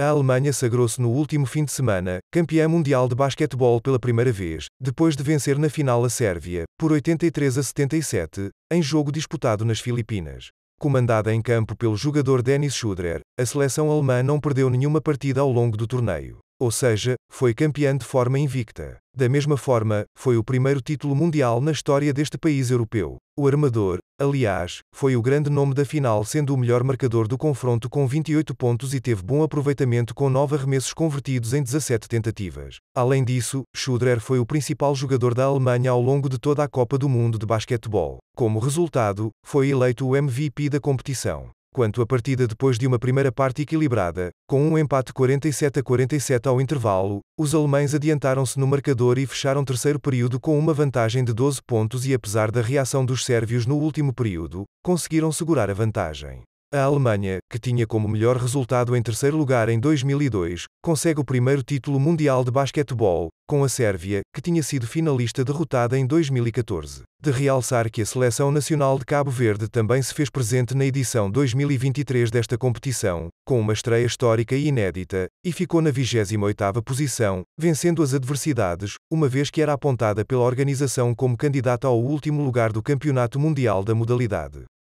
A Alemanha sagrou-se no último fim de semana, campeã mundial de basquetebol pela primeira vez, depois de vencer na final a Sérvia, por 83 a 77, em jogo disputado nas Filipinas. Comandada em campo pelo jogador Dennis Schudrer, a seleção alemã não perdeu nenhuma partida ao longo do torneio ou seja, foi campeã de forma invicta. Da mesma forma, foi o primeiro título mundial na história deste país europeu. O armador, aliás, foi o grande nome da final, sendo o melhor marcador do confronto com 28 pontos e teve bom aproveitamento com 9 arremessos convertidos em 17 tentativas. Além disso, Schuderer foi o principal jogador da Alemanha ao longo de toda a Copa do Mundo de Basquetebol. Como resultado, foi eleito o MVP da competição quanto a partida depois de uma primeira parte equilibrada, com um empate 47 a 47 ao intervalo, os alemães adiantaram-se no marcador e fecharam terceiro período com uma vantagem de 12 pontos e apesar da reação dos sérvios no último período, conseguiram segurar a vantagem. A Alemanha, que tinha como melhor resultado em terceiro lugar em 2002, consegue o primeiro título mundial de basquetebol, com a Sérvia, que tinha sido finalista derrotada em 2014. De realçar que a seleção nacional de Cabo Verde também se fez presente na edição 2023 desta competição, com uma estreia histórica e inédita, e ficou na 28ª posição, vencendo as adversidades, uma vez que era apontada pela organização como candidata ao último lugar do Campeonato Mundial da modalidade.